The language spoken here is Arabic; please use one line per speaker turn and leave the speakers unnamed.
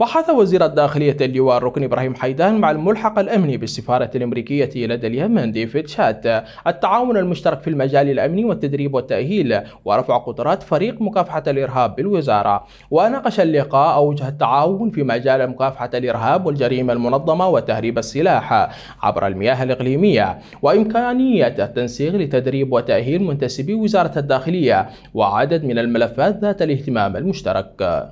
بحث وزير الداخلية اللواء الركن إبراهيم حيدان مع الملحق الأمني بالسفارة الأمريكية لدى اليمن ديفيد شات التعاون المشترك في المجال الأمني والتدريب والتأهيل ورفع قدرات فريق مكافحة الإرهاب بالوزارة وناقش اللقاء أوجه التعاون في مجال مكافحة الإرهاب والجريمة المنظمة وتهريب السلاح عبر المياه الإقليمية وإمكانية التنسيق لتدريب وتأهيل منتسبي وزارة الداخلية وعدد من الملفات ذات الاهتمام المشترك.